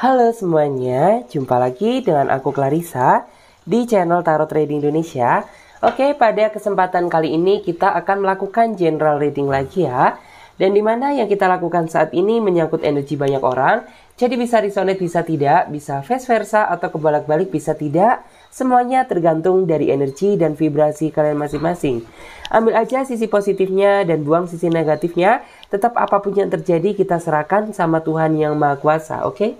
Halo semuanya, jumpa lagi dengan aku Clarissa di channel Tarot Trading Indonesia. Oke, pada kesempatan kali ini kita akan melakukan general reading lagi ya. Dan dimana yang kita lakukan saat ini menyangkut energi banyak orang, jadi bisa resonate bisa tidak, bisa vice versa atau kebalik-balik bisa tidak, semuanya tergantung dari energi dan vibrasi kalian masing-masing. Ambil aja sisi positifnya dan buang sisi negatifnya, tetap apapun yang terjadi kita serahkan sama Tuhan Yang Maha Kuasa, oke? Okay?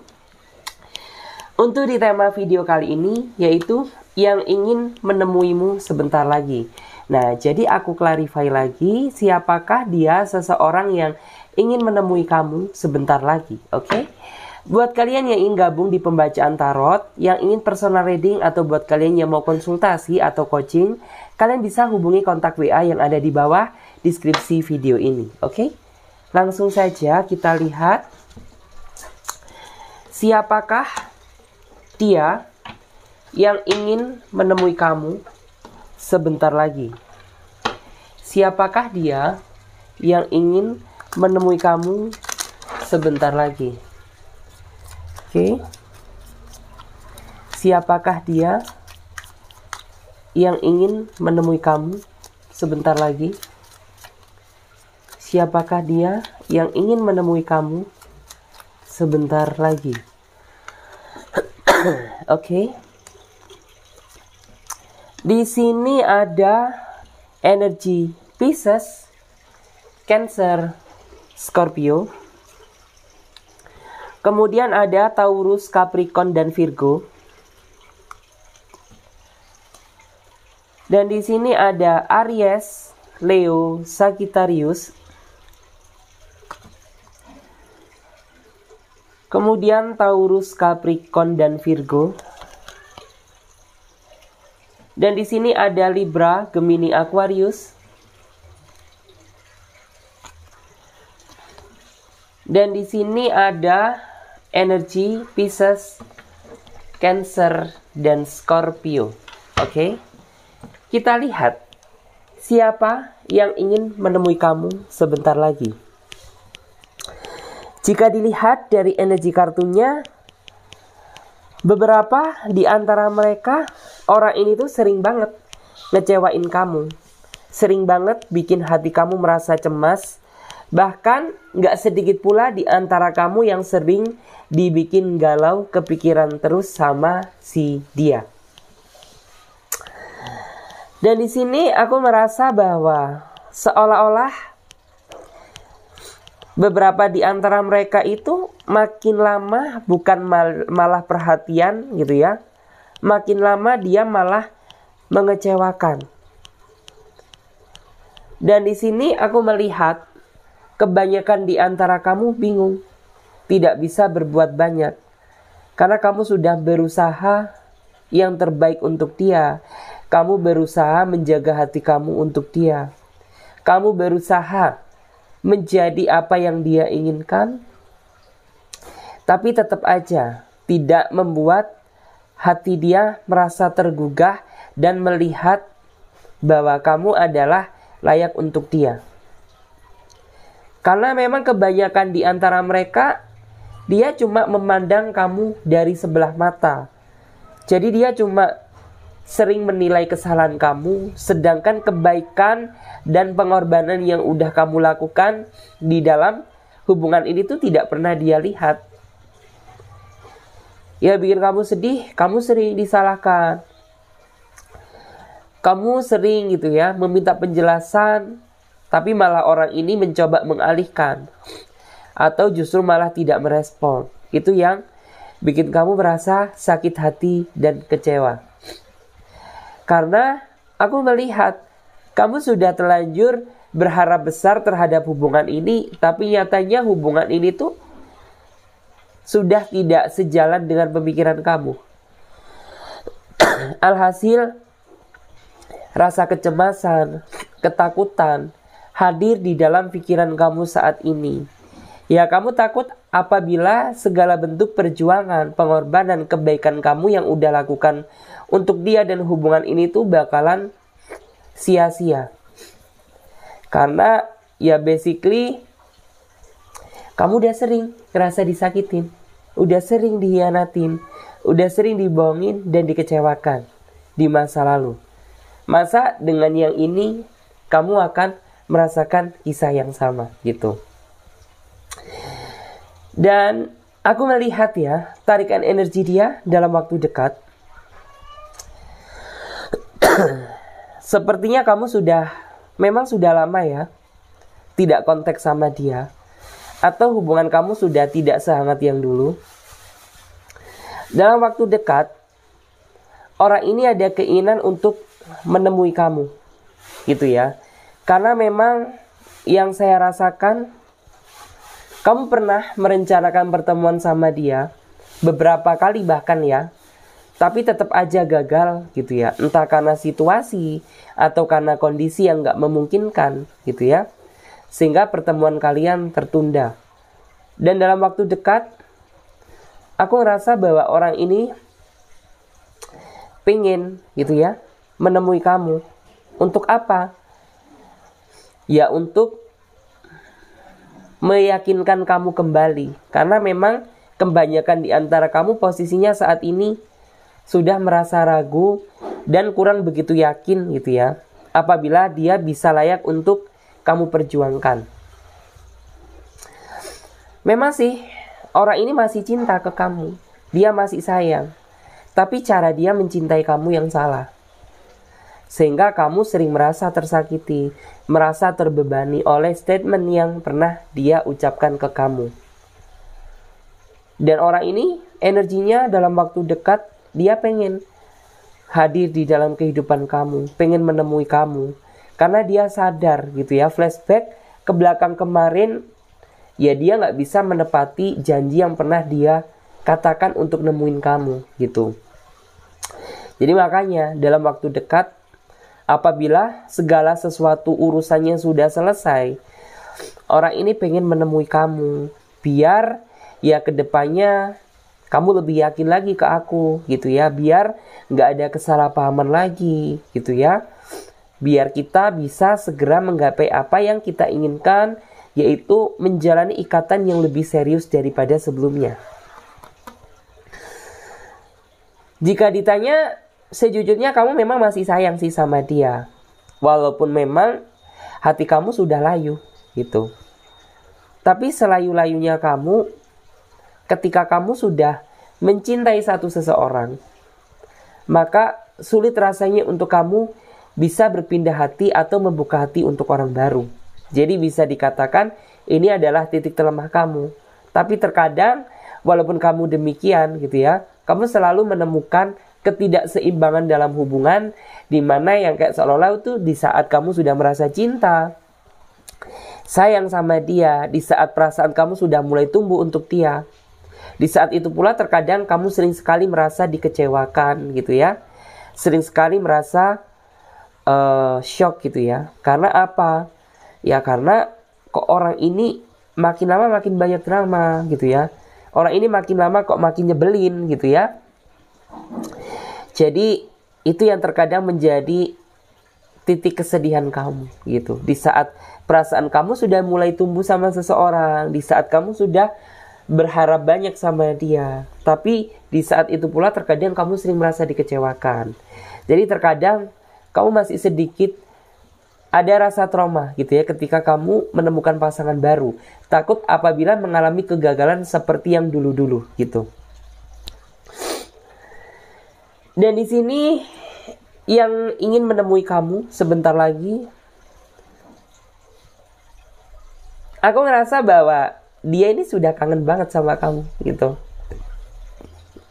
Untuk di tema video kali ini yaitu yang ingin menemuimu sebentar lagi. Nah, jadi aku clarify lagi siapakah dia seseorang yang ingin menemui kamu sebentar lagi, oke? Okay? Buat kalian yang ingin gabung di pembacaan tarot, yang ingin personal reading atau buat kalian yang mau konsultasi atau coaching, kalian bisa hubungi kontak WA yang ada di bawah deskripsi video ini, oke? Okay? Langsung saja kita lihat siapakah dia yang ingin menemui kamu sebentar lagi. Siapakah dia yang ingin menemui kamu sebentar lagi? Oke. Okay. Siapakah dia yang ingin menemui kamu sebentar lagi? Siapakah dia yang ingin menemui kamu sebentar lagi? Oke. Di sini ada energi Pisces, Cancer, Scorpio. Kemudian ada Taurus, Capricorn, dan Virgo. Dan di sini ada Aries, Leo, Sagittarius, Kemudian Taurus, Capricorn, dan Virgo. Dan di sini ada Libra, Gemini, Aquarius. Dan di sini ada energi Pisces, Cancer, dan Scorpio. Oke. Okay? Kita lihat siapa yang ingin menemui kamu sebentar lagi. Jika dilihat dari energi kartunya, beberapa di antara mereka orang ini tuh sering banget ngecewain kamu. Sering banget bikin hati kamu merasa cemas. Bahkan nggak sedikit pula di antara kamu yang sering dibikin galau kepikiran terus sama si dia. Dan di sini aku merasa bahwa seolah-olah beberapa di antara mereka itu makin lama bukan mal, malah perhatian gitu ya. Makin lama dia malah mengecewakan. Dan di sini aku melihat kebanyakan di antara kamu bingung, tidak bisa berbuat banyak. Karena kamu sudah berusaha yang terbaik untuk dia. Kamu berusaha menjaga hati kamu untuk dia. Kamu berusaha menjadi apa yang dia inginkan, tapi tetap aja tidak membuat hati dia merasa tergugah dan melihat bahwa kamu adalah layak untuk dia. Karena memang kebanyakan di antara mereka dia cuma memandang kamu dari sebelah mata. Jadi dia cuma sering menilai kesalahan kamu, sedangkan kebaikan dan pengorbanan yang udah kamu lakukan di dalam hubungan ini tuh tidak pernah dia lihat. Ya bikin kamu sedih, kamu sering disalahkan. Kamu sering gitu ya meminta penjelasan, tapi malah orang ini mencoba mengalihkan atau justru malah tidak merespon. Itu yang bikin kamu merasa sakit hati dan kecewa. Karena aku melihat kamu sudah terlanjur berharap besar terhadap hubungan ini, tapi nyatanya hubungan ini tuh sudah tidak sejalan dengan pemikiran kamu. Alhasil, rasa kecemasan, ketakutan hadir di dalam pikiran kamu saat ini. Ya, kamu takut apabila segala bentuk perjuangan, pengorbanan, kebaikan kamu yang udah lakukan untuk dia dan hubungan ini tuh bakalan sia-sia. Karena ya basically kamu udah sering ngerasa disakitin, udah sering dihianatin, udah sering dibohongin dan dikecewakan di masa lalu. Masa dengan yang ini kamu akan merasakan kisah yang sama gitu. Dan aku melihat ya tarikan energi dia dalam waktu dekat Sepertinya kamu sudah memang sudah lama ya tidak kontak sama dia atau hubungan kamu sudah tidak sehangat yang dulu. Dalam waktu dekat orang ini ada keinginan untuk menemui kamu. Gitu ya. Karena memang yang saya rasakan kamu pernah merencanakan pertemuan sama dia beberapa kali bahkan ya tapi tetap aja gagal gitu ya entah karena situasi atau karena kondisi yang nggak memungkinkan gitu ya sehingga pertemuan kalian tertunda dan dalam waktu dekat aku ngerasa bahwa orang ini pingin gitu ya menemui kamu untuk apa ya untuk meyakinkan kamu kembali karena memang kebanyakan di antara kamu posisinya saat ini sudah merasa ragu dan kurang begitu yakin gitu ya apabila dia bisa layak untuk kamu perjuangkan. Memang sih orang ini masih cinta ke kamu, dia masih sayang. Tapi cara dia mencintai kamu yang salah. Sehingga kamu sering merasa tersakiti, merasa terbebani oleh statement yang pernah dia ucapkan ke kamu. Dan orang ini energinya dalam waktu dekat dia pengen hadir di dalam kehidupan kamu, pengen menemui kamu. Karena dia sadar gitu ya, flashback ke belakang kemarin, ya dia nggak bisa menepati janji yang pernah dia katakan untuk nemuin kamu gitu. Jadi makanya dalam waktu dekat, apabila segala sesuatu urusannya sudah selesai, orang ini pengen menemui kamu, biar ya kedepannya kamu lebih yakin lagi ke aku gitu ya biar nggak ada kesalahpahaman lagi gitu ya biar kita bisa segera menggapai apa yang kita inginkan yaitu menjalani ikatan yang lebih serius daripada sebelumnya jika ditanya sejujurnya kamu memang masih sayang sih sama dia walaupun memang hati kamu sudah layu gitu tapi selayu-layunya kamu ketika kamu sudah mencintai satu seseorang, maka sulit rasanya untuk kamu bisa berpindah hati atau membuka hati untuk orang baru. Jadi bisa dikatakan ini adalah titik terlemah kamu. Tapi terkadang walaupun kamu demikian gitu ya, kamu selalu menemukan ketidakseimbangan dalam hubungan di mana yang kayak seolah-olah itu di saat kamu sudah merasa cinta, sayang sama dia, di saat perasaan kamu sudah mulai tumbuh untuk dia, di saat itu pula terkadang kamu sering sekali merasa dikecewakan gitu ya. Sering sekali merasa uh, shock gitu ya. Karena apa? Ya karena kok orang ini makin lama makin banyak drama gitu ya. Orang ini makin lama kok makin nyebelin gitu ya. Jadi itu yang terkadang menjadi titik kesedihan kamu gitu. Di saat perasaan kamu sudah mulai tumbuh sama seseorang, di saat kamu sudah berharap banyak sama dia, tapi di saat itu pula terkadang kamu sering merasa dikecewakan. Jadi terkadang kamu masih sedikit ada rasa trauma gitu ya ketika kamu menemukan pasangan baru. Takut apabila mengalami kegagalan seperti yang dulu-dulu gitu. Dan di sini yang ingin menemui kamu sebentar lagi aku ngerasa bahwa dia ini sudah kangen banget sama kamu gitu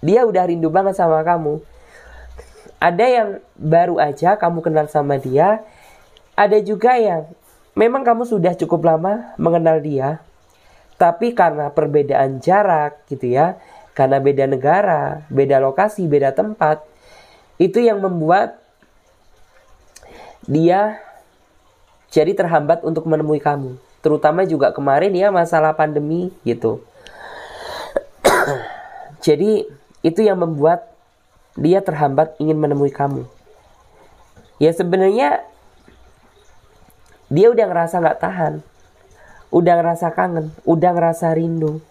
dia udah rindu banget sama kamu ada yang baru aja kamu kenal sama dia ada juga yang memang kamu sudah cukup lama mengenal dia tapi karena perbedaan jarak gitu ya karena beda negara beda lokasi beda tempat itu yang membuat dia jadi terhambat untuk menemui kamu terutama juga kemarin ya masalah pandemi gitu. Jadi itu yang membuat dia terhambat ingin menemui kamu. Ya sebenarnya dia udah ngerasa nggak tahan, udah ngerasa kangen, udah ngerasa rindu,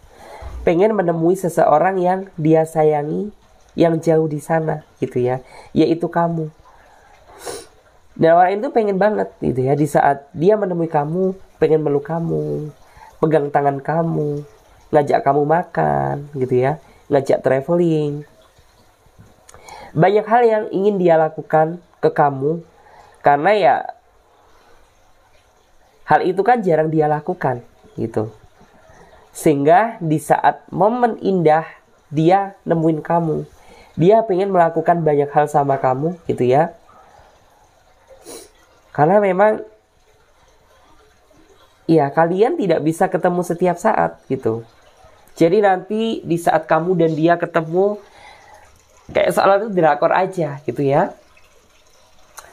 pengen menemui seseorang yang dia sayangi, yang jauh di sana gitu ya, yaitu kamu. Nah orang itu pengen banget gitu ya di saat dia menemui kamu, pengen meluk kamu pegang tangan kamu ngajak kamu makan gitu ya ngajak traveling banyak hal yang ingin dia lakukan ke kamu karena ya hal itu kan jarang dia lakukan gitu sehingga di saat momen indah dia nemuin kamu dia pengen melakukan banyak hal sama kamu gitu ya karena memang ya kalian tidak bisa ketemu setiap saat gitu. Jadi nanti di saat kamu dan dia ketemu kayak soal itu drakor aja gitu ya.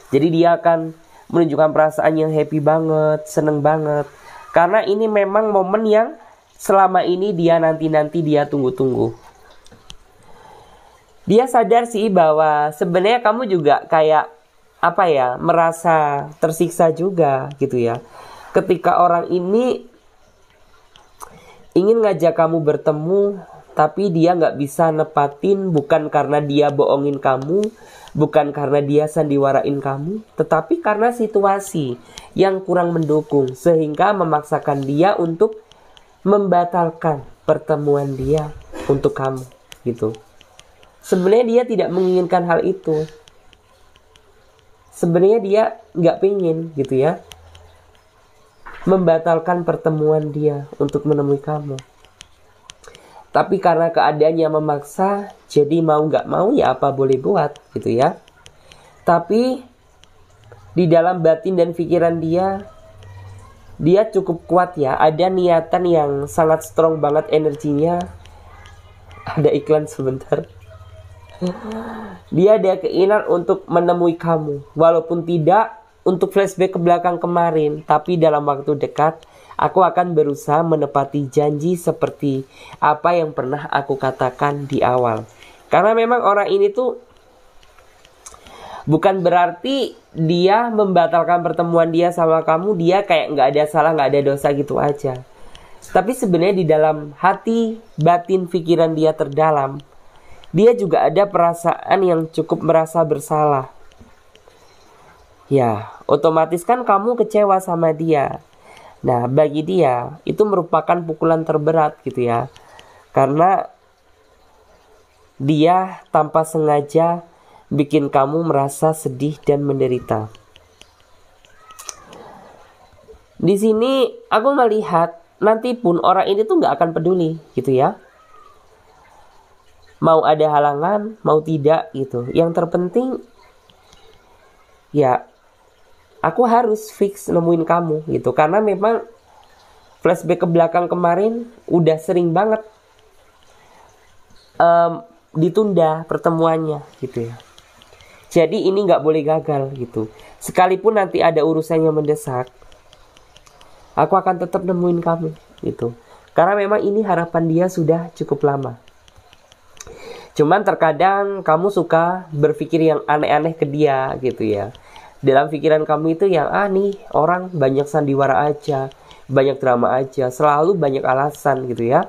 Jadi dia akan menunjukkan perasaan yang happy banget, seneng banget. Karena ini memang momen yang selama ini dia nanti-nanti dia tunggu-tunggu. Dia sadar sih bahwa sebenarnya kamu juga kayak apa ya merasa tersiksa juga gitu ya ketika orang ini ingin ngajak kamu bertemu tapi dia nggak bisa nepatin bukan karena dia bohongin kamu bukan karena dia sandiwarain kamu tetapi karena situasi yang kurang mendukung sehingga memaksakan dia untuk membatalkan pertemuan dia untuk kamu gitu sebenarnya dia tidak menginginkan hal itu sebenarnya dia nggak pingin, gitu ya membatalkan pertemuan dia untuk menemui kamu. Tapi karena keadaannya memaksa, jadi mau nggak mau ya apa boleh buat gitu ya. Tapi di dalam batin dan pikiran dia, dia cukup kuat ya. Ada niatan yang sangat strong banget energinya. Ada iklan sebentar. Dia ada keinginan untuk menemui kamu, walaupun tidak untuk flashback ke belakang kemarin, tapi dalam waktu dekat aku akan berusaha menepati janji seperti apa yang pernah aku katakan di awal. Karena memang orang ini tuh bukan berarti dia membatalkan pertemuan dia sama kamu, dia kayak nggak ada salah, nggak ada dosa gitu aja. Tapi sebenarnya di dalam hati, batin, pikiran dia terdalam, dia juga ada perasaan yang cukup merasa bersalah. Ya, otomatis kan kamu kecewa sama dia. Nah, bagi dia itu merupakan pukulan terberat gitu ya. Karena dia tanpa sengaja bikin kamu merasa sedih dan menderita. Di sini aku melihat nanti pun orang ini tuh nggak akan peduli gitu ya. Mau ada halangan, mau tidak gitu. Yang terpenting ya aku harus fix nemuin kamu gitu karena memang flashback ke belakang kemarin udah sering banget um, ditunda pertemuannya gitu ya jadi ini nggak boleh gagal gitu sekalipun nanti ada urusannya mendesak aku akan tetap nemuin kamu gitu karena memang ini harapan dia sudah cukup lama cuman terkadang kamu suka berpikir yang aneh-aneh ke dia gitu ya dalam pikiran kamu itu yang ah nih orang banyak sandiwara aja banyak drama aja selalu banyak alasan gitu ya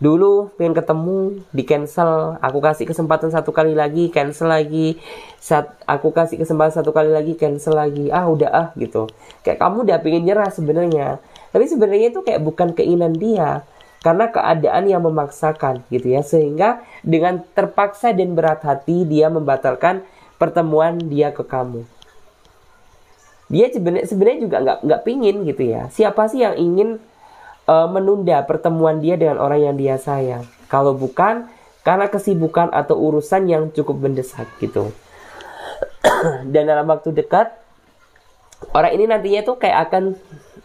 dulu pengen ketemu di cancel aku kasih kesempatan satu kali lagi cancel lagi saat aku kasih kesempatan satu kali lagi cancel lagi ah udah ah gitu kayak kamu udah pengen nyerah sebenarnya tapi sebenarnya itu kayak bukan keinginan dia karena keadaan yang memaksakan gitu ya sehingga dengan terpaksa dan berat hati dia membatalkan pertemuan dia ke kamu. Dia sebenarnya juga nggak nggak pingin gitu ya. Siapa sih yang ingin uh, menunda pertemuan dia dengan orang yang dia sayang? Kalau bukan karena kesibukan atau urusan yang cukup mendesak gitu. Dan dalam waktu dekat orang ini nantinya tuh kayak akan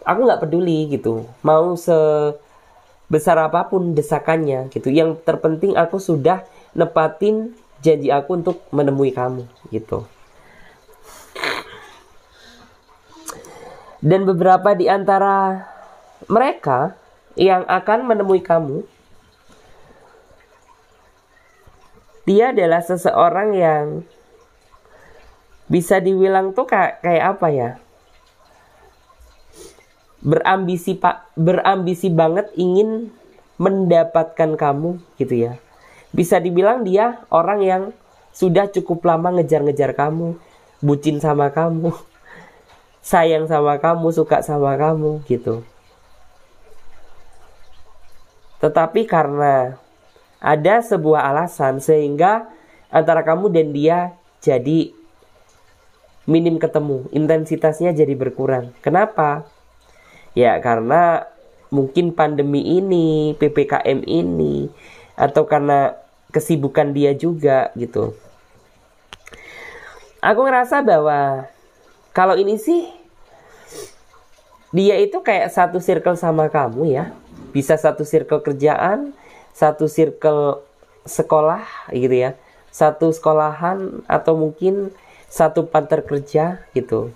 aku nggak peduli gitu. Mau sebesar apapun desakannya gitu. Yang terpenting aku sudah nepatin janji aku untuk menemui kamu gitu. Dan beberapa di antara mereka yang akan menemui kamu dia adalah seseorang yang bisa dibilang tuh kayak kayak apa ya? Berambisi Pak, berambisi banget ingin mendapatkan kamu gitu ya bisa dibilang dia orang yang sudah cukup lama ngejar-ngejar kamu, bucin sama kamu, sayang sama kamu, suka sama kamu gitu. Tetapi karena ada sebuah alasan sehingga antara kamu dan dia jadi minim ketemu, intensitasnya jadi berkurang. Kenapa? Ya karena mungkin pandemi ini, PPKM ini, atau karena kesibukan dia juga gitu. Aku ngerasa bahwa kalau ini sih dia itu kayak satu circle sama kamu ya. Bisa satu circle kerjaan, satu circle sekolah gitu ya. Satu sekolahan atau mungkin satu panter kerja gitu.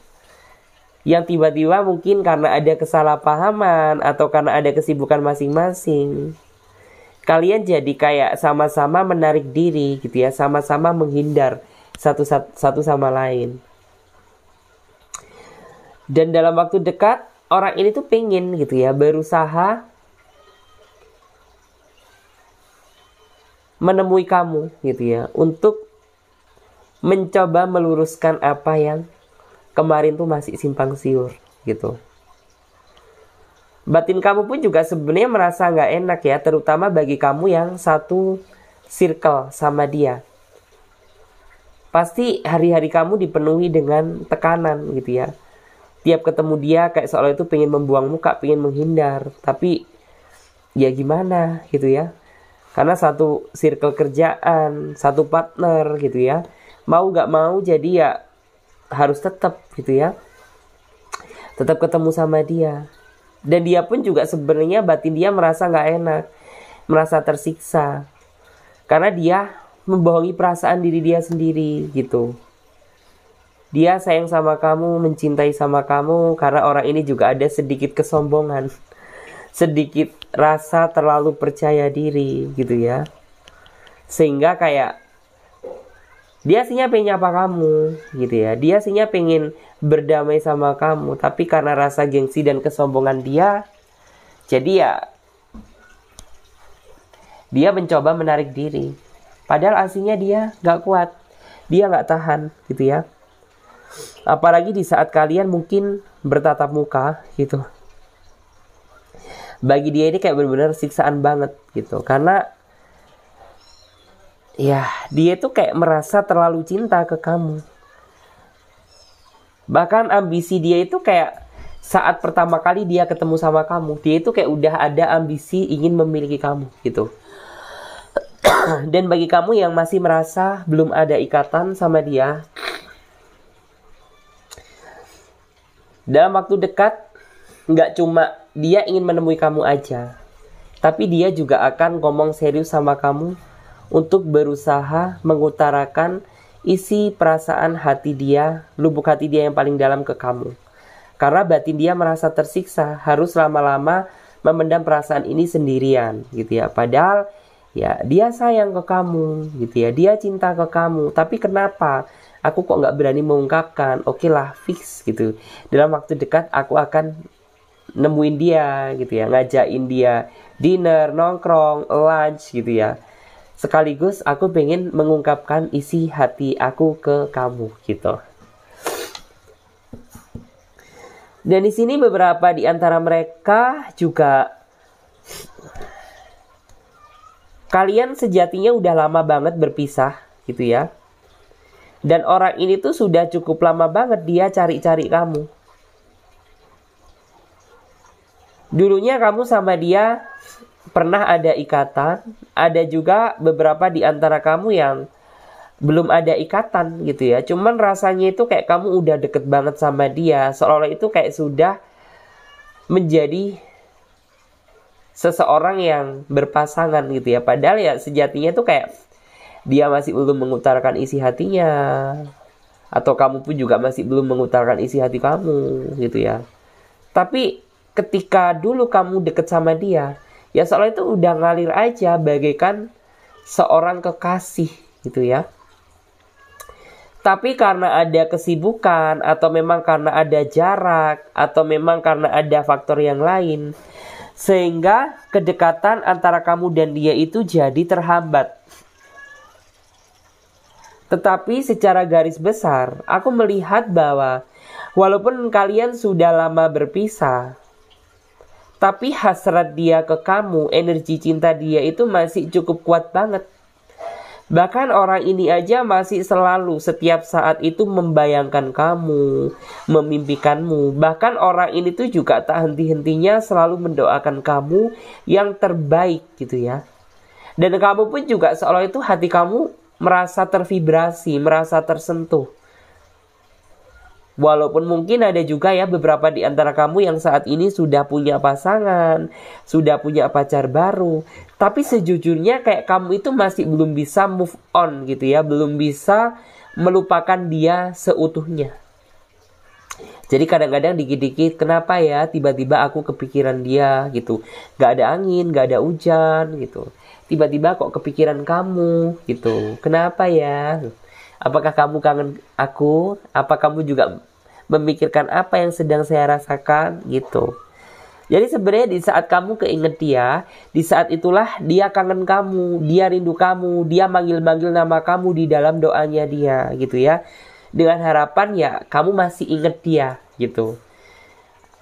Yang tiba-tiba mungkin karena ada kesalahpahaman atau karena ada kesibukan masing-masing kalian jadi kayak sama-sama menarik diri gitu ya sama-sama menghindar satu, satu satu sama lain dan dalam waktu dekat orang ini tuh pingin gitu ya berusaha menemui kamu gitu ya untuk mencoba meluruskan apa yang kemarin tuh masih simpang siur gitu batin kamu pun juga sebenarnya merasa nggak enak ya, terutama bagi kamu yang satu circle sama dia. Pasti hari-hari kamu dipenuhi dengan tekanan gitu ya. Tiap ketemu dia kayak soal itu pengen membuang muka, pengen menghindar. Tapi ya gimana gitu ya. Karena satu circle kerjaan, satu partner gitu ya. Mau nggak mau jadi ya harus tetap gitu ya. Tetap ketemu sama dia dan dia pun juga sebenarnya batin dia merasa nggak enak merasa tersiksa karena dia membohongi perasaan diri dia sendiri gitu dia sayang sama kamu mencintai sama kamu karena orang ini juga ada sedikit kesombongan sedikit rasa terlalu percaya diri gitu ya sehingga kayak dia aslinya pengen nyapa kamu gitu ya dia aslinya pengen berdamai sama kamu tapi karena rasa gengsi dan kesombongan dia jadi ya dia mencoba menarik diri padahal aslinya dia nggak kuat dia nggak tahan gitu ya apalagi di saat kalian mungkin bertatap muka gitu bagi dia ini kayak benar-benar siksaan banget gitu karena ya dia tuh kayak merasa terlalu cinta ke kamu. Bahkan ambisi dia itu kayak saat pertama kali dia ketemu sama kamu, dia itu kayak udah ada ambisi ingin memiliki kamu gitu. Dan bagi kamu yang masih merasa belum ada ikatan sama dia, dalam waktu dekat nggak cuma dia ingin menemui kamu aja, tapi dia juga akan ngomong serius sama kamu untuk berusaha mengutarakan isi perasaan hati dia, lubuk hati dia yang paling dalam ke kamu. Karena batin dia merasa tersiksa, harus lama-lama memendam perasaan ini sendirian gitu ya. Padahal ya dia sayang ke kamu gitu ya, dia cinta ke kamu, tapi kenapa? Aku kok nggak berani mengungkapkan, oke okay lah fix gitu. Dalam waktu dekat aku akan nemuin dia gitu ya, ngajakin dia dinner, nongkrong, lunch gitu ya sekaligus aku pengen mengungkapkan isi hati aku ke kamu gitu dan di sini beberapa di antara mereka juga kalian sejatinya udah lama banget berpisah gitu ya dan orang ini tuh sudah cukup lama banget dia cari-cari kamu dulunya kamu sama dia pernah ada ikatan, ada juga beberapa di antara kamu yang belum ada ikatan gitu ya. Cuman rasanya itu kayak kamu udah deket banget sama dia, seolah itu kayak sudah menjadi seseorang yang berpasangan gitu ya. Padahal ya sejatinya itu kayak dia masih belum mengutarakan isi hatinya atau kamu pun juga masih belum mengutarakan isi hati kamu gitu ya. Tapi ketika dulu kamu deket sama dia, ya soal itu udah ngalir aja bagaikan seorang kekasih gitu ya tapi karena ada kesibukan atau memang karena ada jarak atau memang karena ada faktor yang lain sehingga kedekatan antara kamu dan dia itu jadi terhambat tetapi secara garis besar, aku melihat bahwa walaupun kalian sudah lama berpisah, tapi hasrat dia ke kamu, energi cinta dia itu masih cukup kuat banget. Bahkan orang ini aja masih selalu setiap saat itu membayangkan kamu, memimpikanmu. Bahkan orang ini tuh juga tak henti-hentinya selalu mendoakan kamu yang terbaik gitu ya. Dan kamu pun juga seolah itu hati kamu merasa tervibrasi, merasa tersentuh. Walaupun mungkin ada juga ya beberapa di antara kamu yang saat ini sudah punya pasangan, sudah punya pacar baru, tapi sejujurnya kayak kamu itu masih belum bisa move on gitu ya, belum bisa melupakan dia seutuhnya. Jadi kadang-kadang dikit-dikit kenapa ya tiba-tiba aku kepikiran dia gitu. Gak ada angin, gak ada hujan gitu. Tiba-tiba kok kepikiran kamu gitu. Kenapa ya? Gitu Apakah kamu kangen aku? Apa kamu juga memikirkan apa yang sedang saya rasakan gitu. Jadi sebenarnya di saat kamu keinget dia, di saat itulah dia kangen kamu, dia rindu kamu, dia manggil-manggil nama kamu di dalam doanya dia gitu ya. Dengan harapan ya kamu masih inget dia gitu.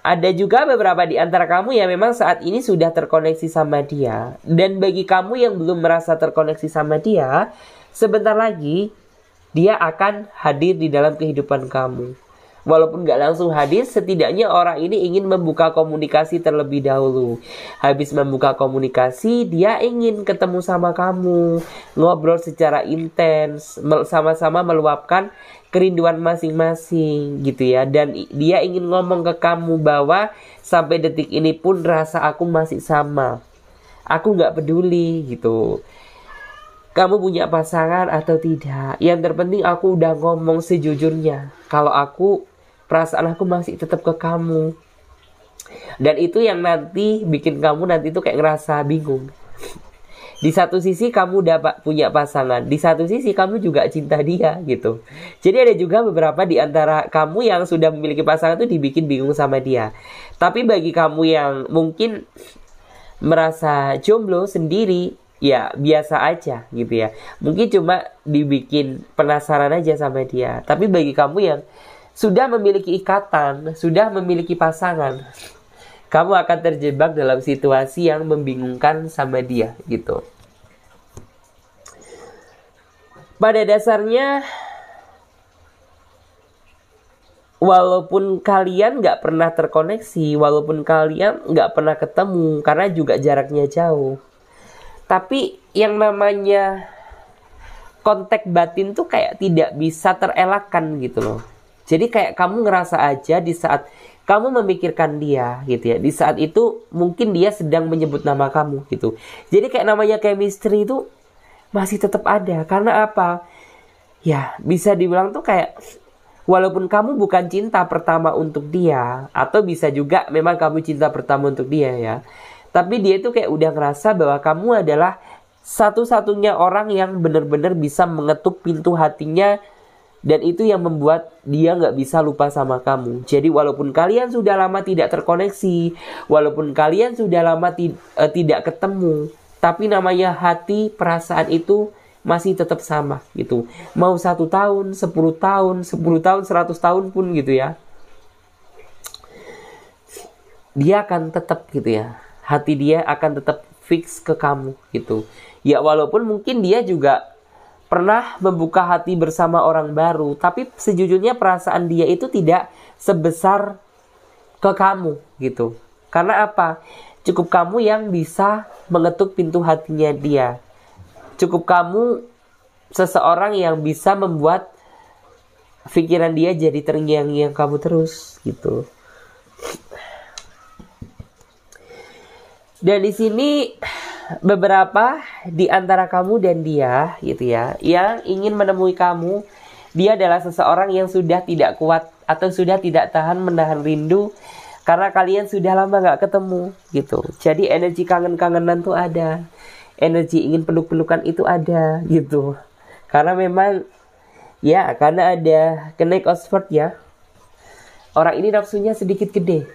Ada juga beberapa di antara kamu yang memang saat ini sudah terkoneksi sama dia. Dan bagi kamu yang belum merasa terkoneksi sama dia, sebentar lagi dia akan hadir di dalam kehidupan kamu. Walaupun gak langsung hadir, setidaknya orang ini ingin membuka komunikasi terlebih dahulu. Habis membuka komunikasi, dia ingin ketemu sama kamu, ngobrol secara intens, sama-sama meluapkan kerinduan masing-masing gitu ya. Dan dia ingin ngomong ke kamu bahwa sampai detik ini pun rasa aku masih sama. Aku gak peduli gitu kamu punya pasangan atau tidak. Yang terpenting aku udah ngomong sejujurnya. Kalau aku, perasaan aku masih tetap ke kamu. Dan itu yang nanti bikin kamu nanti tuh kayak ngerasa bingung. Di satu sisi kamu dapat punya pasangan, di satu sisi kamu juga cinta dia gitu. Jadi ada juga beberapa di antara kamu yang sudah memiliki pasangan tuh dibikin bingung sama dia. Tapi bagi kamu yang mungkin merasa jomblo sendiri, ya biasa aja gitu ya mungkin cuma dibikin penasaran aja sama dia tapi bagi kamu yang sudah memiliki ikatan sudah memiliki pasangan kamu akan terjebak dalam situasi yang membingungkan sama dia gitu pada dasarnya walaupun kalian nggak pernah terkoneksi walaupun kalian nggak pernah ketemu karena juga jaraknya jauh tapi yang namanya kontak batin tuh kayak tidak bisa terelakkan gitu loh jadi kayak kamu ngerasa aja di saat kamu memikirkan dia gitu ya di saat itu mungkin dia sedang menyebut nama kamu gitu jadi kayak namanya chemistry itu masih tetap ada karena apa ya bisa dibilang tuh kayak walaupun kamu bukan cinta pertama untuk dia atau bisa juga memang kamu cinta pertama untuk dia ya tapi dia itu kayak udah ngerasa bahwa kamu adalah satu-satunya orang yang benar-benar bisa mengetuk pintu hatinya dan itu yang membuat dia nggak bisa lupa sama kamu. Jadi walaupun kalian sudah lama tidak terkoneksi, walaupun kalian sudah lama ti uh, tidak ketemu, tapi namanya hati perasaan itu masih tetap sama gitu. Mau satu tahun, sepuluh tahun, sepuluh tahun, seratus tahun pun gitu ya. Dia akan tetap gitu ya hati dia akan tetap fix ke kamu gitu. Ya walaupun mungkin dia juga pernah membuka hati bersama orang baru, tapi sejujurnya perasaan dia itu tidak sebesar ke kamu gitu. Karena apa? Cukup kamu yang bisa mengetuk pintu hatinya dia. Cukup kamu seseorang yang bisa membuat pikiran dia jadi terngiang-ngiang kamu terus gitu. Dan di sini beberapa di antara kamu dan dia gitu ya, yang ingin menemui kamu, dia adalah seseorang yang sudah tidak kuat atau sudah tidak tahan menahan rindu karena kalian sudah lama nggak ketemu gitu. Jadi energi kangen-kangenan tuh ada, energi ingin peluk-pelukan itu ada gitu. Karena memang ya karena ada kenaik Oxford ya. Orang ini nafsunya sedikit gede,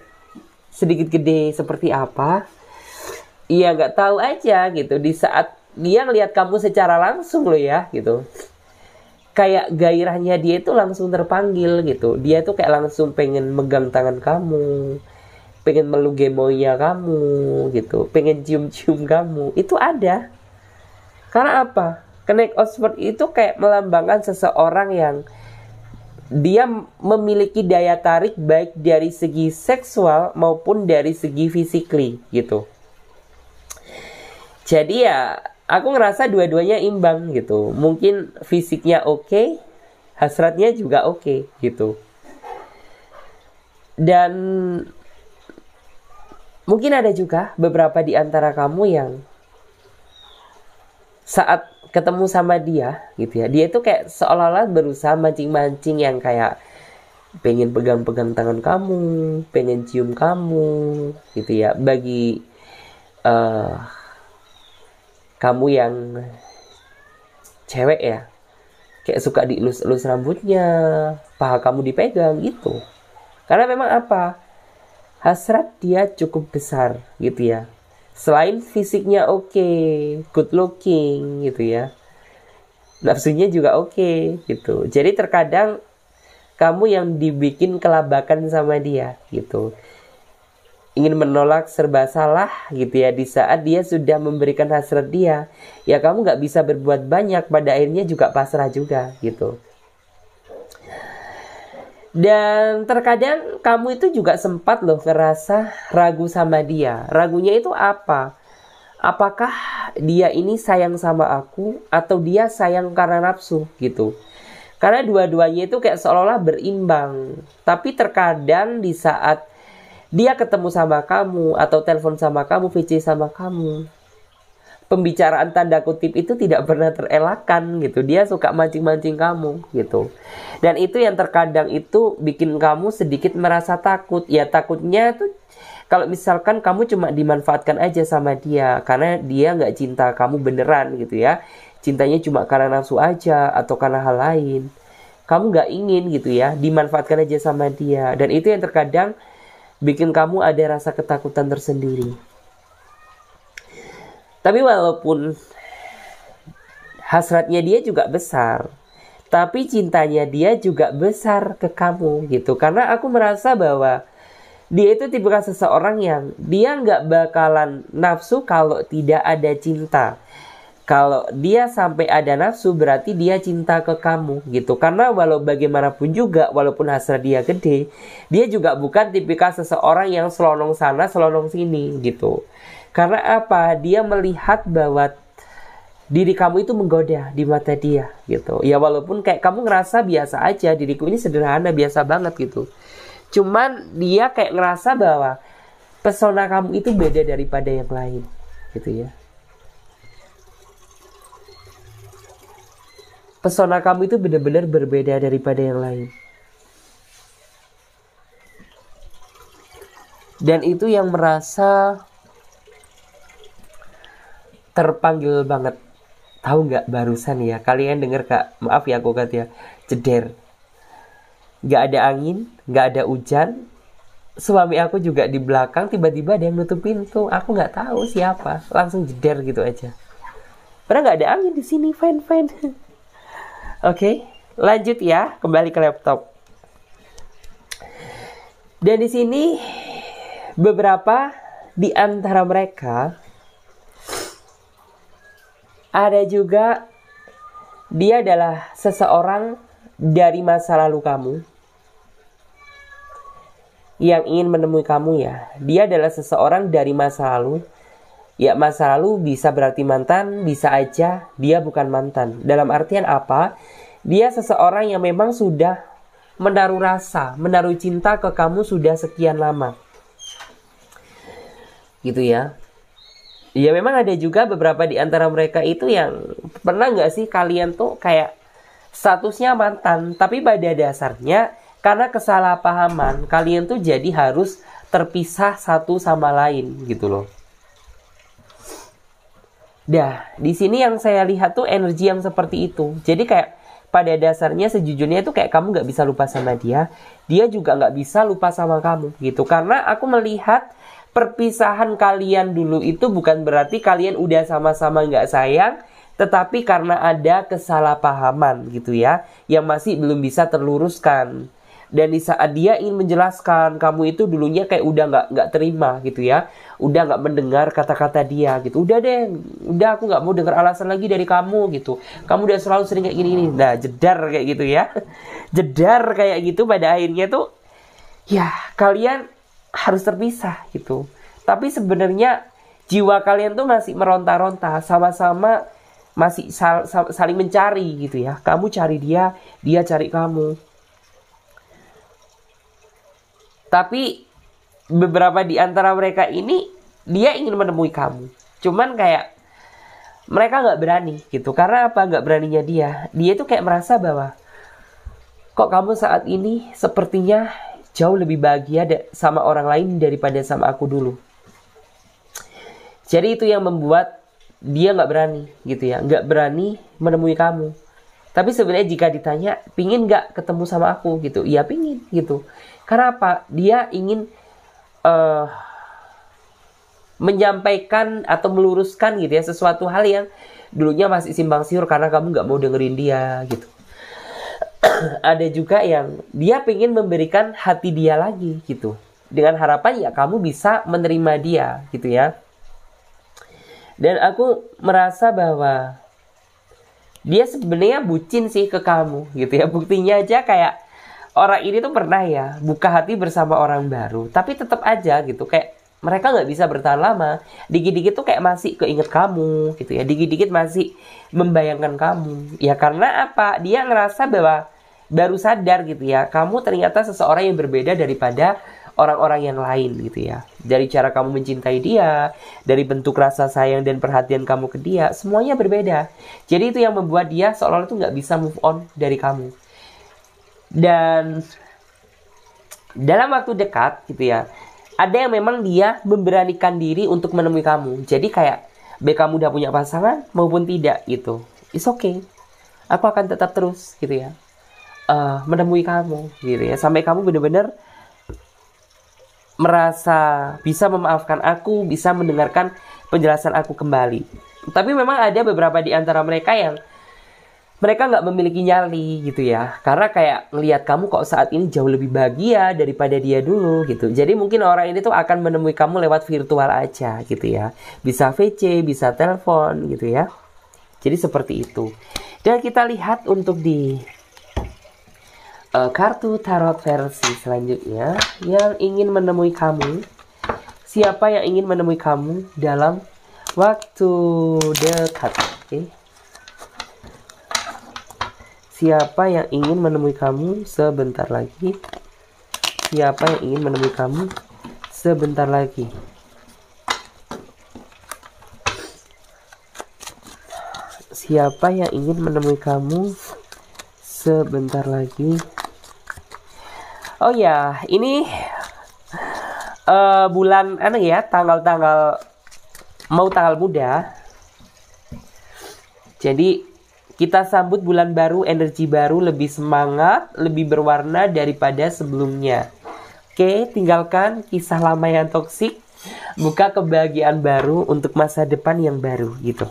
sedikit gede seperti apa? iya nggak tahu aja gitu di saat dia ngelihat kamu secara langsung loh ya gitu kayak gairahnya dia itu langsung terpanggil gitu dia tuh kayak langsung pengen megang tangan kamu pengen melu melugemonya kamu gitu pengen cium-cium kamu itu ada karena apa kenaik Oxford itu kayak melambangkan seseorang yang dia memiliki daya tarik baik dari segi seksual maupun dari segi fisikly gitu jadi ya aku ngerasa dua-duanya imbang gitu mungkin fisiknya oke okay, hasratnya juga oke okay, gitu dan mungkin ada juga beberapa di antara kamu yang saat ketemu sama dia gitu ya dia itu kayak seolah-olah berusaha mancing-mancing yang kayak pengen pegang-pegang tangan kamu pengen cium kamu gitu ya bagi uh, kamu yang cewek ya kayak suka dielus-elus rambutnya paha kamu dipegang gitu karena memang apa hasrat dia cukup besar gitu ya selain fisiknya oke okay, good looking gitu ya nafsunya juga oke okay, gitu jadi terkadang kamu yang dibikin kelabakan sama dia gitu ingin menolak serba salah gitu ya di saat dia sudah memberikan hasrat dia ya kamu nggak bisa berbuat banyak pada akhirnya juga pasrah juga gitu dan terkadang kamu itu juga sempat loh ngerasa ragu sama dia ragunya itu apa apakah dia ini sayang sama aku atau dia sayang karena nafsu gitu karena dua-duanya itu kayak seolah-olah berimbang tapi terkadang di saat dia ketemu sama kamu atau telepon sama kamu, VC sama kamu. Pembicaraan tanda kutip itu tidak pernah terelakkan gitu. Dia suka mancing-mancing kamu gitu. Dan itu yang terkadang itu bikin kamu sedikit merasa takut. Ya takutnya tuh kalau misalkan kamu cuma dimanfaatkan aja sama dia karena dia nggak cinta kamu beneran gitu ya. Cintanya cuma karena nafsu aja atau karena hal lain. Kamu nggak ingin gitu ya dimanfaatkan aja sama dia. Dan itu yang terkadang bikin kamu ada rasa ketakutan tersendiri. Tapi walaupun hasratnya dia juga besar, tapi cintanya dia juga besar ke kamu gitu. Karena aku merasa bahwa dia itu tipe seseorang yang dia nggak bakalan nafsu kalau tidak ada cinta kalau dia sampai ada nafsu berarti dia cinta ke kamu gitu karena walau bagaimanapun juga walaupun hasrat dia gede dia juga bukan tipikal seseorang yang selonong sana selonong sini gitu karena apa dia melihat bahwa diri kamu itu menggoda di mata dia gitu ya walaupun kayak kamu ngerasa biasa aja diriku ini sederhana biasa banget gitu cuman dia kayak ngerasa bahwa pesona kamu itu beda daripada yang lain gitu ya pesona kamu itu benar-benar berbeda daripada yang lain. Dan itu yang merasa terpanggil banget. Tahu nggak barusan ya? Kalian dengar kak? Maaf ya aku kata ya. Jeder. Nggak ada angin, gak ada hujan. Suami aku juga di belakang tiba-tiba ada yang nutup pintu. Aku nggak tahu siapa. Langsung jeder gitu aja. Padahal nggak ada angin di sini, fine fine. Oke, lanjut ya, kembali ke laptop. Dan di sini beberapa di antara mereka ada juga dia adalah seseorang dari masa lalu kamu yang ingin menemui kamu ya. Dia adalah seseorang dari masa lalu Ya masa lalu bisa berarti mantan, bisa aja dia bukan mantan. Dalam artian apa? Dia seseorang yang memang sudah menaruh rasa, menaruh cinta ke kamu sudah sekian lama. Gitu ya. Ya memang ada juga beberapa di antara mereka itu yang pernah nggak sih kalian tuh kayak statusnya mantan, tapi pada dasarnya karena kesalahpahaman kalian tuh jadi harus terpisah satu sama lain gitu loh. Dah, di sini yang saya lihat tuh energi yang seperti itu. Jadi kayak pada dasarnya sejujurnya itu kayak kamu nggak bisa lupa sama dia, dia juga nggak bisa lupa sama kamu gitu. Karena aku melihat perpisahan kalian dulu itu bukan berarti kalian udah sama-sama nggak sayang, tetapi karena ada kesalahpahaman gitu ya, yang masih belum bisa terluruskan dan di saat dia ingin menjelaskan kamu itu dulunya kayak udah nggak nggak terima gitu ya udah nggak mendengar kata-kata dia gitu udah deh udah aku nggak mau dengar alasan lagi dari kamu gitu kamu udah selalu sering kayak gini ini nah jedar kayak gitu ya jedar kayak gitu pada akhirnya tuh ya kalian harus terpisah gitu tapi sebenarnya jiwa kalian tuh masih meronta-ronta sama-sama masih sal saling mencari gitu ya kamu cari dia dia cari kamu tapi beberapa di antara mereka ini dia ingin menemui kamu. Cuman kayak mereka nggak berani gitu. Karena apa? Nggak beraninya dia. Dia tuh kayak merasa bahwa kok kamu saat ini sepertinya jauh lebih bahagia sama orang lain daripada sama aku dulu. Jadi itu yang membuat dia nggak berani gitu ya, nggak berani menemui kamu. Tapi sebenarnya jika ditanya, pingin nggak ketemu sama aku gitu? Iya pingin gitu. Karena apa? Dia ingin uh, menyampaikan atau meluruskan gitu ya sesuatu hal yang dulunya masih simpang siur karena kamu nggak mau dengerin dia gitu. Ada juga yang dia pingin memberikan hati dia lagi gitu dengan harapan ya kamu bisa menerima dia gitu ya. Dan aku merasa bahwa dia sebenarnya bucin sih ke kamu gitu ya buktinya aja kayak orang ini tuh pernah ya buka hati bersama orang baru tapi tetap aja gitu kayak mereka nggak bisa bertahan lama dikit-dikit tuh kayak masih keinget kamu gitu ya dikit-dikit masih membayangkan kamu ya karena apa dia ngerasa bahwa baru sadar gitu ya kamu ternyata seseorang yang berbeda daripada orang-orang yang lain gitu ya. Dari cara kamu mencintai dia, dari bentuk rasa sayang dan perhatian kamu ke dia, semuanya berbeda. Jadi itu yang membuat dia seolah-olah tuh nggak bisa move on dari kamu. Dan dalam waktu dekat gitu ya, ada yang memang dia memberanikan diri untuk menemui kamu. Jadi kayak b kamu udah punya pasangan maupun tidak gitu. It's okay. Aku akan tetap terus gitu ya. Uh, menemui kamu gitu ya sampai kamu bener-bener merasa bisa memaafkan aku, bisa mendengarkan penjelasan aku kembali. Tapi memang ada beberapa di antara mereka yang mereka nggak memiliki nyali gitu ya karena kayak ngelihat kamu kok saat ini jauh lebih bahagia daripada dia dulu gitu jadi mungkin orang ini tuh akan menemui kamu lewat virtual aja gitu ya bisa VC bisa telepon gitu ya jadi seperti itu dan kita lihat untuk di uh, kartu tarot versi selanjutnya yang ingin menemui kamu. Siapa yang ingin menemui kamu dalam waktu dekat? Okay. Siapa yang ingin menemui kamu sebentar lagi? Siapa yang ingin menemui kamu sebentar lagi? Siapa yang ingin menemui kamu sebentar lagi? Oh ya, ini uh, bulan aneh ya, tanggal-tanggal mau tanggal muda. Jadi kita sambut bulan baru, energi baru lebih semangat, lebih berwarna daripada sebelumnya. Oke, tinggalkan kisah lama yang toksik, buka kebahagiaan baru untuk masa depan yang baru gitu.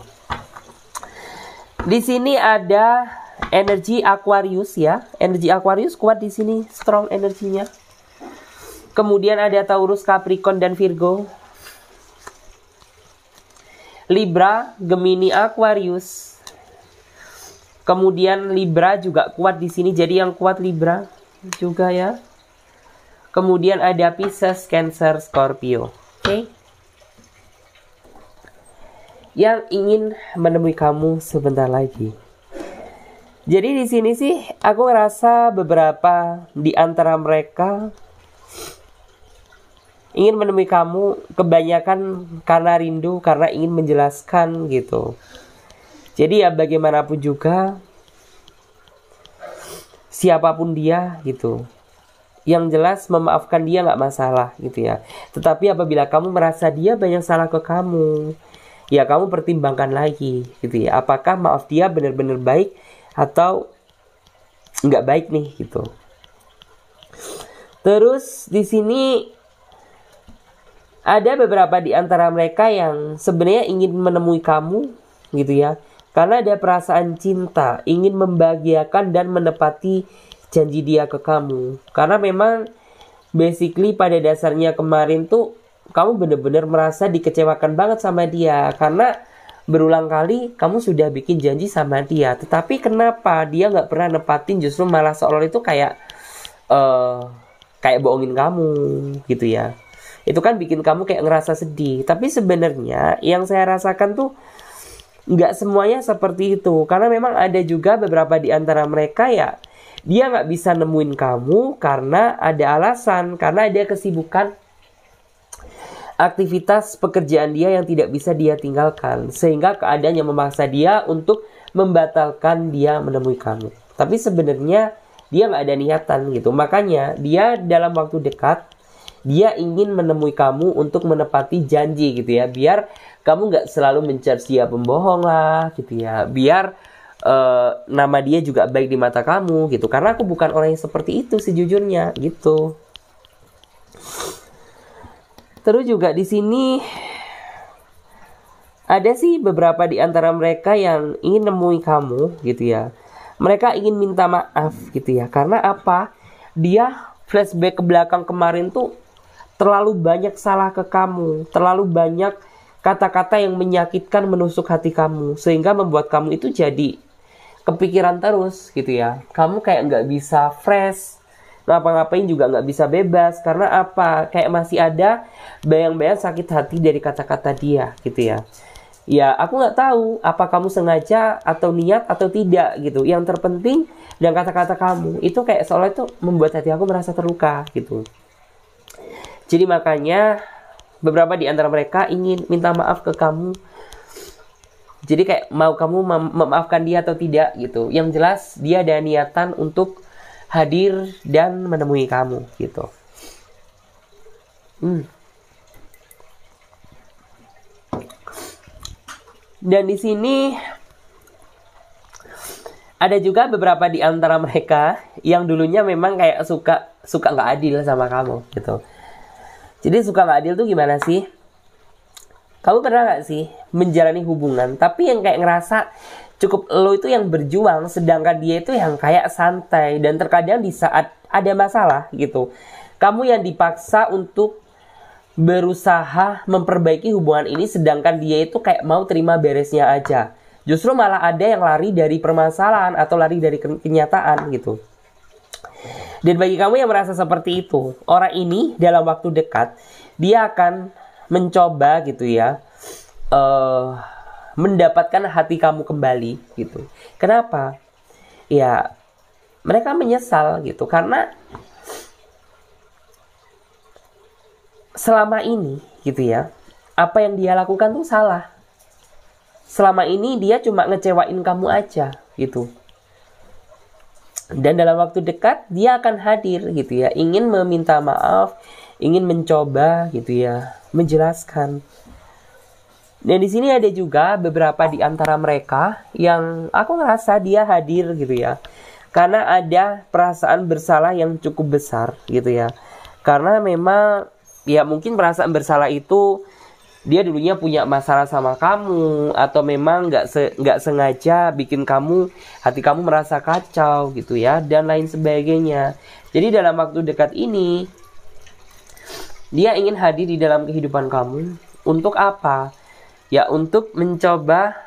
Di sini ada energi Aquarius ya. Energi Aquarius kuat di sini, strong energinya. Kemudian ada Taurus, Capricorn dan Virgo. Libra, Gemini, Aquarius. Kemudian Libra juga kuat di sini, jadi yang kuat Libra juga ya. Kemudian ada Pisces, Cancer, Scorpio. Oke. Okay? Yang ingin menemui kamu sebentar lagi. Jadi di sini sih aku ngerasa beberapa di antara mereka ingin menemui kamu kebanyakan karena rindu, karena ingin menjelaskan gitu. Jadi ya bagaimanapun juga siapapun dia gitu. Yang jelas memaafkan dia nggak masalah gitu ya. Tetapi apabila kamu merasa dia banyak salah ke kamu, ya kamu pertimbangkan lagi gitu ya. Apakah maaf dia benar-benar baik atau nggak baik nih gitu. Terus di sini ada beberapa di antara mereka yang sebenarnya ingin menemui kamu gitu ya. Karena ada perasaan cinta, ingin membahagiakan dan menepati janji dia ke kamu. Karena memang basically pada dasarnya kemarin tuh kamu bener-bener merasa dikecewakan banget sama dia karena berulang kali kamu sudah bikin janji sama dia tetapi kenapa dia nggak pernah nepatin justru malah seolah itu kayak uh, kayak bohongin kamu gitu ya itu kan bikin kamu kayak ngerasa sedih tapi sebenarnya yang saya rasakan tuh nggak semuanya seperti itu karena memang ada juga beberapa di antara mereka ya dia nggak bisa nemuin kamu karena ada alasan karena dia kesibukan aktivitas pekerjaan dia yang tidak bisa dia tinggalkan sehingga keadaan yang memaksa dia untuk membatalkan dia menemui kamu tapi sebenarnya dia nggak ada niatan gitu makanya dia dalam waktu dekat dia ingin menemui kamu untuk menepati janji gitu ya biar kamu nggak selalu mencari dia pembohong lah gitu ya biar uh, nama dia juga baik di mata kamu gitu karena aku bukan orang yang seperti itu sejujurnya gitu Terus juga di sini ada sih beberapa di antara mereka yang ingin nemui kamu gitu ya. Mereka ingin minta maaf gitu ya. Karena apa? Dia flashback ke belakang kemarin tuh terlalu banyak salah ke kamu, terlalu banyak kata-kata yang menyakitkan menusuk hati kamu sehingga membuat kamu itu jadi kepikiran terus gitu ya. Kamu kayak nggak bisa fresh, ngapa-ngapain juga nggak bisa bebas karena apa kayak masih ada bayang-bayang sakit hati dari kata-kata dia gitu ya ya aku nggak tahu apa kamu sengaja atau niat atau tidak gitu yang terpenting dan kata-kata kamu itu kayak seolah itu membuat hati aku merasa terluka gitu jadi makanya beberapa di antara mereka ingin minta maaf ke kamu jadi kayak mau kamu memaafkan dia atau tidak gitu yang jelas dia ada niatan untuk hadir dan menemui kamu gitu. Hmm. Dan di sini ada juga beberapa di antara mereka yang dulunya memang kayak suka suka nggak adil sama kamu gitu. Jadi suka nggak adil tuh gimana sih? Kamu pernah nggak sih menjalani hubungan tapi yang kayak ngerasa cukup lo itu yang berjuang sedangkan dia itu yang kayak santai dan terkadang di saat ada masalah gitu kamu yang dipaksa untuk berusaha memperbaiki hubungan ini sedangkan dia itu kayak mau terima beresnya aja justru malah ada yang lari dari permasalahan atau lari dari kenyataan gitu dan bagi kamu yang merasa seperti itu orang ini dalam waktu dekat dia akan mencoba gitu ya uh, mendapatkan hati kamu kembali gitu. Kenapa? Ya mereka menyesal gitu karena selama ini gitu ya apa yang dia lakukan tuh salah. Selama ini dia cuma ngecewain kamu aja gitu. Dan dalam waktu dekat dia akan hadir gitu ya, ingin meminta maaf, ingin mencoba gitu ya, menjelaskan dan di sini ada juga beberapa di antara mereka yang aku ngerasa dia hadir gitu ya. Karena ada perasaan bersalah yang cukup besar gitu ya. Karena memang ya mungkin perasaan bersalah itu dia dulunya punya masalah sama kamu atau memang nggak se sengaja bikin kamu hati kamu merasa kacau gitu ya dan lain sebagainya. Jadi dalam waktu dekat ini dia ingin hadir di dalam kehidupan kamu untuk apa? ya untuk mencoba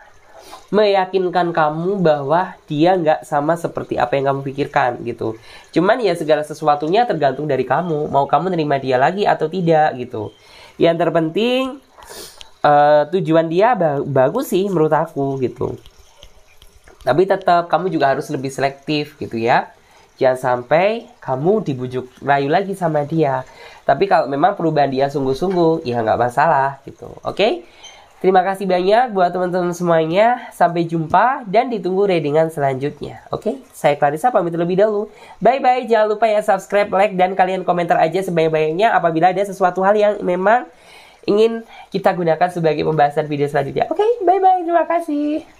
meyakinkan kamu bahwa dia nggak sama seperti apa yang kamu pikirkan gitu. Cuman ya segala sesuatunya tergantung dari kamu, mau kamu nerima dia lagi atau tidak gitu. Yang terpenting uh, tujuan dia ba bagus sih menurut aku gitu. Tapi tetap kamu juga harus lebih selektif gitu ya. Jangan sampai kamu dibujuk rayu lagi sama dia. Tapi kalau memang perubahan dia sungguh-sungguh, ya nggak masalah gitu. Oke? Okay? Terima kasih banyak buat teman-teman semuanya. Sampai jumpa dan ditunggu readingan selanjutnya. Oke, saya Clarissa pamit terlebih dahulu. Bye-bye, jangan lupa ya subscribe, like, dan kalian komentar aja sebanyak-banyaknya apabila ada sesuatu hal yang memang ingin kita gunakan sebagai pembahasan video selanjutnya. Oke, bye-bye, terima kasih.